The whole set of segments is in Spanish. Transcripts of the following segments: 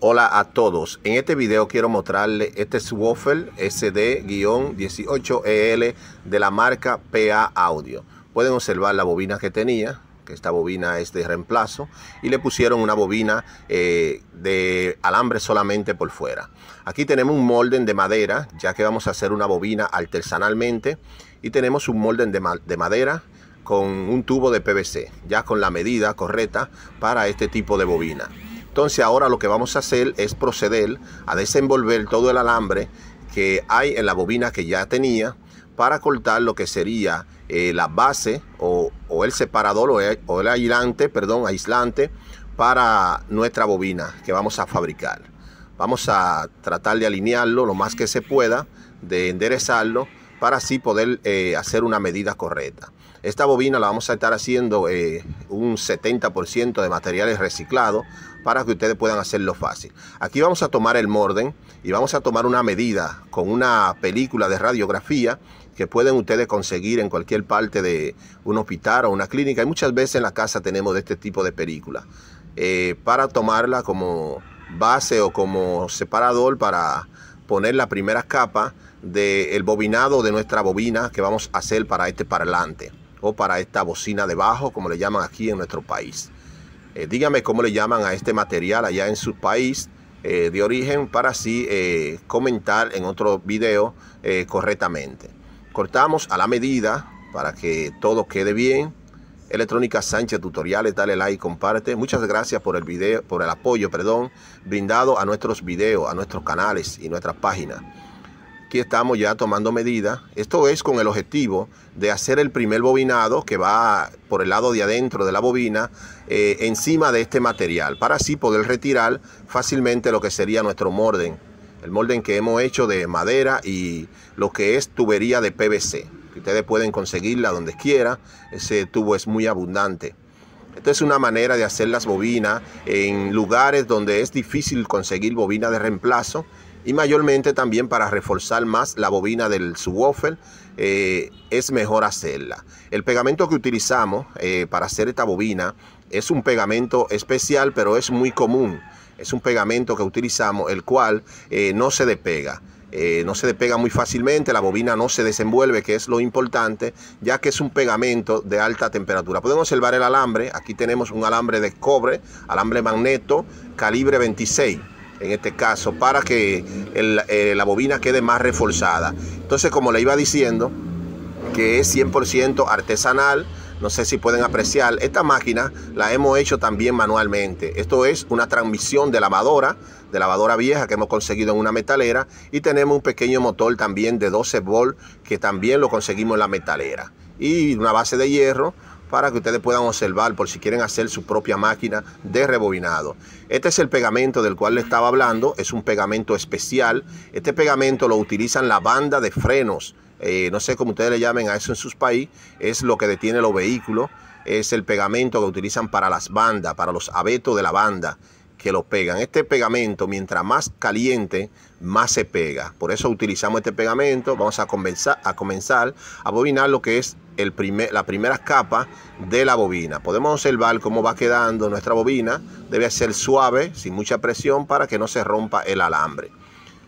Hola a todos, en este video quiero mostrarle este subwoofer SD-18EL e de la marca PA Audio. Pueden observar la bobina que tenía, que esta bobina es de reemplazo, y le pusieron una bobina eh, de alambre solamente por fuera. Aquí tenemos un molden de madera, ya que vamos a hacer una bobina artesanalmente, y tenemos un molde de, de madera con un tubo de PVC, ya con la medida correcta para este tipo de bobina. Entonces ahora lo que vamos a hacer es proceder a desenvolver todo el alambre que hay en la bobina que ya tenía para cortar lo que sería eh, la base o, el separador o el, aislante, perdón, aislante para nuestra bobina que vamos a fabricar. Vamos a tratar de alinearlo lo más que se pueda, de enderezarlo para así poder eh, hacer una medida correcta. Esta bobina la vamos a estar haciendo eh, un 70% de materiales reciclados para que ustedes puedan hacerlo fácil. Aquí vamos a tomar el morden y vamos a tomar una medida con una película de radiografía que pueden ustedes conseguir en cualquier parte de un hospital o una clínica. Y muchas veces en la casa tenemos este tipo de película eh, para tomarla como base o como separador para poner la primera capa del bobinado de nuestra bobina que vamos a hacer para este parlante o para esta bocina de bajo, como le llaman aquí en nuestro país. Eh, dígame cómo le llaman a este material allá en su país eh, de origen para así eh, comentar en otro video correctamente. Cortamos a la medida para que todo quede bien. Electrónica Sánchez Tutoriales, dale like, comparte. Muchas gracias por el video, por el apoyo, perdón, brindado a nuestros videos, a nuestros canales y nuestras páginas aquí estamos ya tomando medidas. Esto es con el objetivo de hacer el primer bobinado que va por el lado de adentro de la bobina eh, encima de este material para así poder retirar fácilmente lo que sería nuestro morden El molden que hemos hecho de madera y lo que es tubería de PVC. ustedes pueden conseguirla donde quiera. Ese tubo es muy abundante. Esta es una manera de hacer las bobinas en lugares donde es difícil conseguir bobina de reemplazo y mayormente también para reforzar más la bobina del subwoofer eh, es mejor hacerla. El pegamento que utilizamos eh, para hacer esta bobina es un pegamento especial pero es muy común. Es un pegamento que utilizamos el cual eh, no se despega. no se despega muy fácilmente, la bobina no se desenvuelve, que es lo importante, ya que es un pegamento de alta temperatura. Podemos observar el alambre, aquí tenemos un alambre de cobre, alambre magneto, calibre 26 en este caso, para que eh, la bobina quede más reforzada. Entonces, como le iba diciendo, que es 100% artesanal, no sé si pueden apreciar, esta máquina la hemos hecho también manualmente. Esto es una transmisión de lavadora, de lavadora vieja que hemos conseguido en una metalera y tenemos un pequeño motor también de 12 volts que también lo conseguimos en la metalera y una base de hierro para que ustedes puedan observar por si quieren hacer su propia máquina de rebobinado. Este es el pegamento del cual le estaba hablando, es un pegamento especial. Este pegamento lo utilizan la banda de frenos, eh, no sé cómo ustedes le llamen a eso en sus países, es lo que detiene los vehículos, es el pegamento que utilizan para las bandas, para los abetos de la banda que lo pegan. Este pegamento, mientras más caliente, más se pega. Por eso utilizamos este pegamento. Vamos a comenzar a, comenzar a bobinar lo que es primer, la primera capa de la bobina. Podemos observar cómo va quedando nuestra bobina. Debe ser suave, sin mucha presión, para que no se rompa el alambre.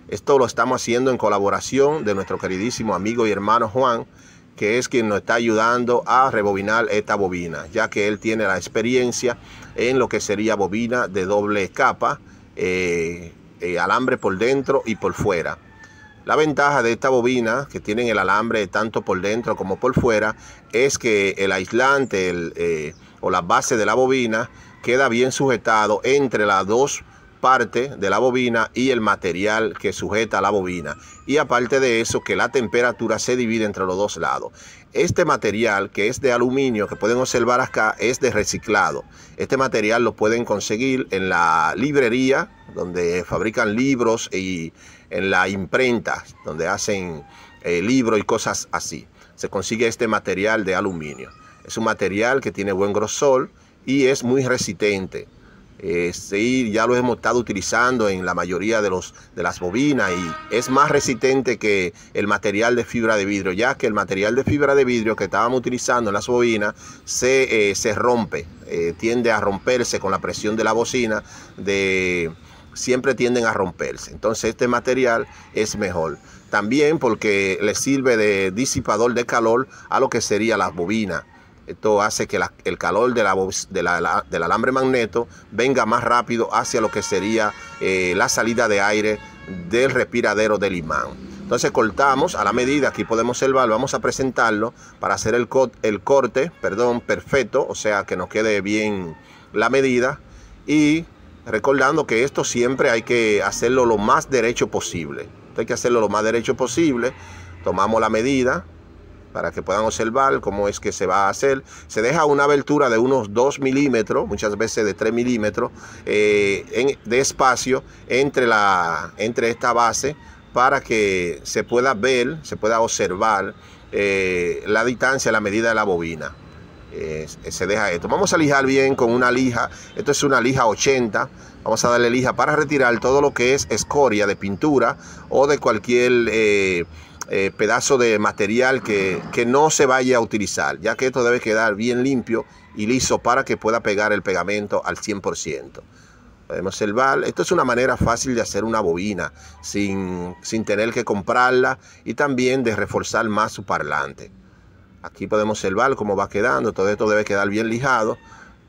Esto lo estamos haciendo en colaboración de nuestro queridísimo amigo y hermano Juan, que es quien nos está ayudando a rebobinar esta bobina, ya que él tiene la experiencia en lo que sería bobina de doble capa, eh, eh, alambre por dentro y por fuera. La ventaja de esta bobina que tienen el alambre tanto por dentro como por fuera es que el aislante eh, o la base de la bobina queda bien sujetado entre las dos partes de la bobina y el material que sujeta la bobina y aparte de eso que la temperatura se divide entre los dos lados este material que es de aluminio que pueden observar acá es de reciclado este material lo pueden conseguir en la librería donde fabrican libros y en la imprenta, donde hacen el eh, libros y cosas así. Se consigue este material de aluminio. Es un material que tiene buen grosor y es muy resistente. Eh, ya lo hemos estado utilizando en la mayoría de, los, de las bobinas y es más resistente que el material de fibra de vidrio, ya que el material de fibra de vidrio que estábamos utilizando en las bobinas se, eh, se rompe, tiende a romperse con la presión de la bocina de, siempre tienden a romperse. Entonces este material es mejor. También porque le sirve de disipador de calor a lo que sería la bobina Esto hace que el calor de la, de la, del alambre magneto venga más rápido hacia lo que sería eh, la salida de aire del respiradero del imán. Entonces cortamos a la medida, aquí podemos observar, vamos a presentarlo para hacer el, el, corte, perdón, perfecto, o sea que nos quede bien la medida y recordando que esto siempre hay que hacerlo lo más derecho posible. hay que hacerlo lo más derecho posible. Tomamos la medida para que puedan observar cómo es que se va a hacer. Se deja una abertura de unos 2 milímetros, muchas veces de 3 milímetros, eh, de espacio entre, la, entre esta base para que se pueda ver, se pueda observar eh, la distancia, la medida de la bobina. Eh, se deja esto. Vamos a lijar bien con una lija, esto es una lija 80, vamos a darle lija para retirar todo lo que es escoria de pintura o de cualquier eh, eh, pedazo de material que, no se vaya a utilizar, ya que esto debe quedar bien limpio y liso para que pueda pegar el pegamento al 100%. Podemos observar, esto es una manera fácil de hacer una bobina sin tener que comprarla y también de reforzar más su parlante. Aquí podemos observar cómo va quedando. Todo esto debe quedar bien lijado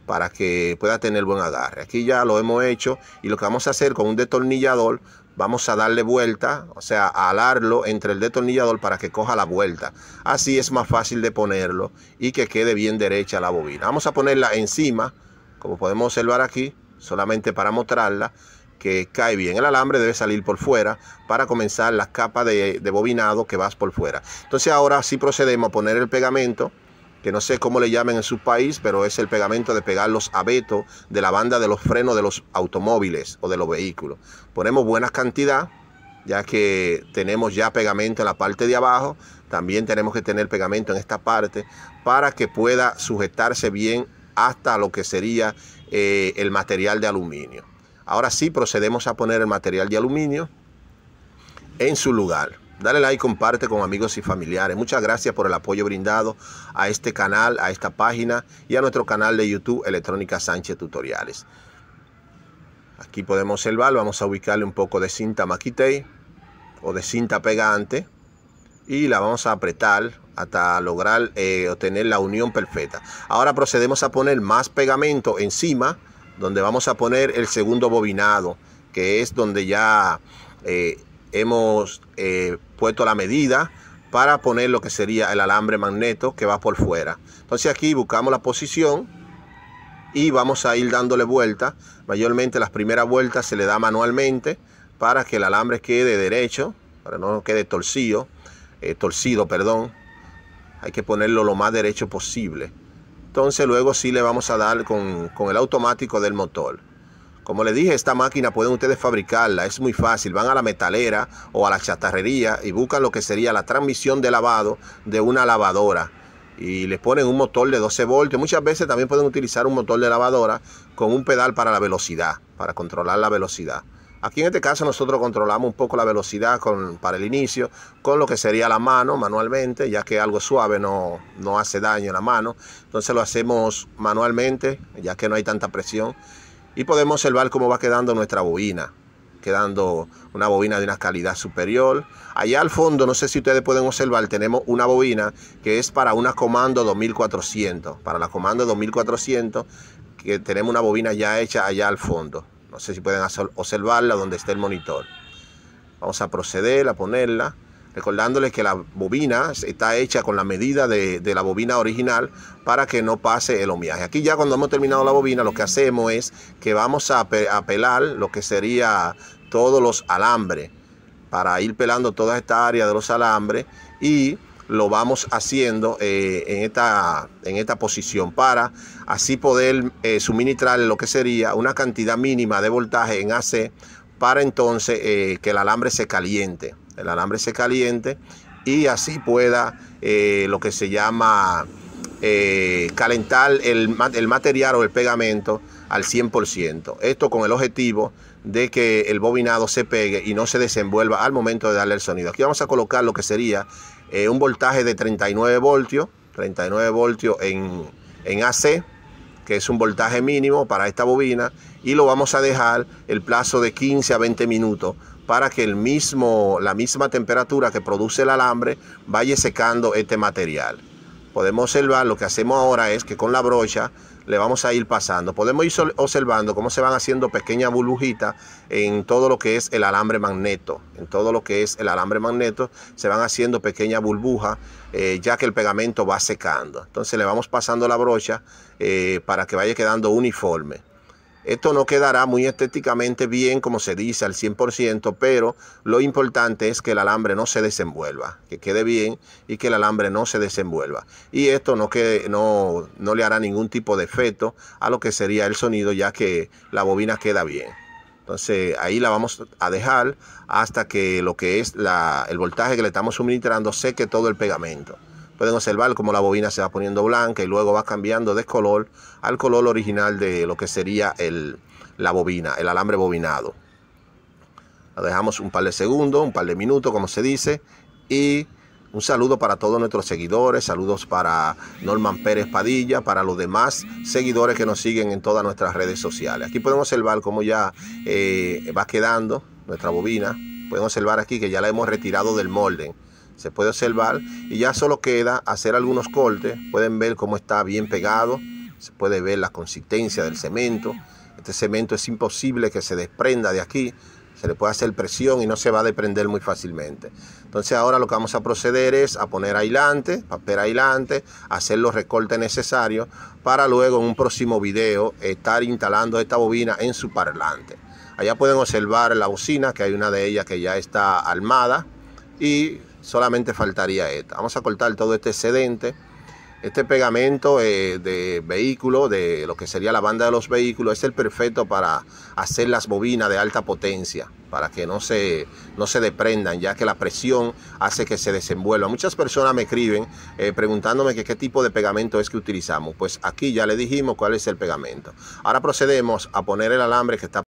para que pueda tener buen agarre. Aquí ya lo hemos hecho y lo que vamos a hacer con un destornillador, vamos a darle vuelta, o sea, a alarlo entre el destornillador para que coja la vuelta. Así es más fácil de ponerlo y que quede bien derecha la bobina. Vamos a ponerla encima, como podemos observar aquí, solamente para mostrarla que cae bien. El alambre debe salir por fuera para comenzar las capas de, bobinado que vas por fuera. Entonces ahora sí procedemos a poner el pegamento que no sé cómo le llamen en su país, pero es el pegamento de pegar los abetos de la banda de los frenos de los automóviles o de los vehículos. Ponemos buena cantidad, ya que tenemos ya pegamento en la parte de abajo, también tenemos que tener pegamento en esta parte para que pueda sujetarse bien hasta lo que sería eh, el material de aluminio. Ahora sí procedemos a poner el material de aluminio en su lugar. Dale like, comparte con amigos y familiares. Muchas gracias por el apoyo brindado a este canal, a esta página y a nuestro canal de YouTube Electrónica Sánchez Tutoriales. Aquí podemos observar, vamos a ubicarle un poco de cinta maquitei o de cinta pegante y la vamos a apretar hasta lograr eh, obtener la unión perfecta. Ahora procedemos a poner más pegamento encima donde vamos a poner el segundo bobinado, que es donde ya eh, hemos eh, puesto la medida para poner lo que sería el alambre magneto que va por fuera. Entonces aquí buscamos la posición y vamos a ir dándole vueltas. Mayormente las primeras vueltas se le da manualmente para que el alambre quede derecho, para no quede torcido, eh, torcido, perdón. Hay que ponerlo lo más derecho posible entonces luego sí le vamos a dar con, el automático del motor. Como les dije, esta máquina pueden ustedes fabricarla, es muy fácil. Van a la metalera o a la chatarrería y buscan lo que sería la transmisión de lavado de una lavadora. Y le ponen un motor de 12 voltios. Muchas veces también pueden utilizar un motor de lavadora con un pedal para la velocidad, para controlar la velocidad. Aquí en este caso nosotros controlamos un poco la velocidad para el inicio con lo que sería la mano manualmente, ya que algo suave no, hace daño a la mano. Entonces lo hacemos manualmente, ya que no hay tanta presión. Y podemos observar cómo va quedando nuestra bobina, quedando una bobina de una calidad superior. Allá al fondo, no sé si ustedes pueden observar, tenemos una bobina que es para una Comando 2400, para la Comando 2400, que tenemos una bobina ya hecha allá al fondo. No sé si pueden observarla donde esté el monitor. Vamos a proceder a ponerla, recordándoles que la bobina está hecha con la medida de, la bobina original para que no pase el homiaje. Aquí ya cuando hemos terminado la bobina, lo que hacemos es que vamos a, a pelar lo que sería todos los alambres, para ir pelando toda esta área de los alambres y lo vamos haciendo eh, en, esta, en esta posición para así poder eh, suministrar lo que sería una cantidad mínima de voltaje en AC para entonces eh, que el alambre se caliente. El alambre se caliente y así pueda lo que se llama calentar el, el material o el pegamento al 100%. Esto con el objetivo de que el bobinado se pegue y no se desenvuelva al momento de darle el sonido. Aquí vamos a colocar lo que sería eh, un voltaje de 39 voltios, 39 voltios en, en AC, que es un voltaje mínimo para esta bobina, y lo vamos a dejar el plazo de 15 a 20 minutos para que el mismo, la misma temperatura que produce el alambre vaya secando este material podemos observar lo que hacemos ahora es que con la brocha le vamos a ir pasando. Podemos ir observando cómo se van haciendo pequeñas burbujitas en todo lo que es el alambre magneto. En todo lo que es el alambre magneto se van haciendo pequeñas burbujas eh, ya que el pegamento va secando. Entonces le vamos pasando la brocha eh, para que vaya quedando uniforme. Esto no quedará muy estéticamente bien, como se dice, al 100%, pero lo importante es que el alambre no se desenvuelva, que quede bien y que el alambre no se desenvuelva. Y esto no, quede, no, le hará ningún tipo de efecto a lo que sería el sonido, ya que la bobina queda bien. Entonces ahí la vamos a dejar hasta que lo que es la, el voltaje que le estamos suministrando seque todo el pegamento. Pueden observar cómo la bobina se va poniendo blanca y luego va cambiando de color al color original de lo que sería la bobina, el alambre bobinado. Lo dejamos un par de segundos, un par de minutos, como se dice. Y un saludo para todos nuestros seguidores, saludos para Norman Pérez Padilla, para los demás seguidores que nos siguen en todas nuestras redes sociales. Aquí podemos observar cómo ya eh, va quedando nuestra bobina. Pueden observar aquí que ya la hemos retirado del molde se puede observar y ya solo queda hacer algunos cortes, pueden ver cómo está bien pegado, se puede ver la consistencia del cemento, este cemento es imposible que se desprenda de aquí, se le puede hacer presión y no se va a desprender muy fácilmente. Entonces ahora lo que vamos a proceder es a poner aislante, papel aislante, hacer los recortes necesarios para luego en un próximo video estar instalando esta bobina en su parlante. Allá pueden observar la bocina, que hay una de ellas que ya está armada y solamente faltaría esto Vamos a cortar todo este excedente. Este pegamento eh, de vehículo, de lo que sería la banda de los vehículos, es el perfecto para hacer las bobinas de alta potencia, para que no se, no se deprendan, ya que la presión hace que se desenvuelva. Muchas personas me escriben eh, preguntándome qué tipo de pegamento es que utilizamos. Pues aquí ya le dijimos cuál es el pegamento. Ahora procedemos a poner el alambre que está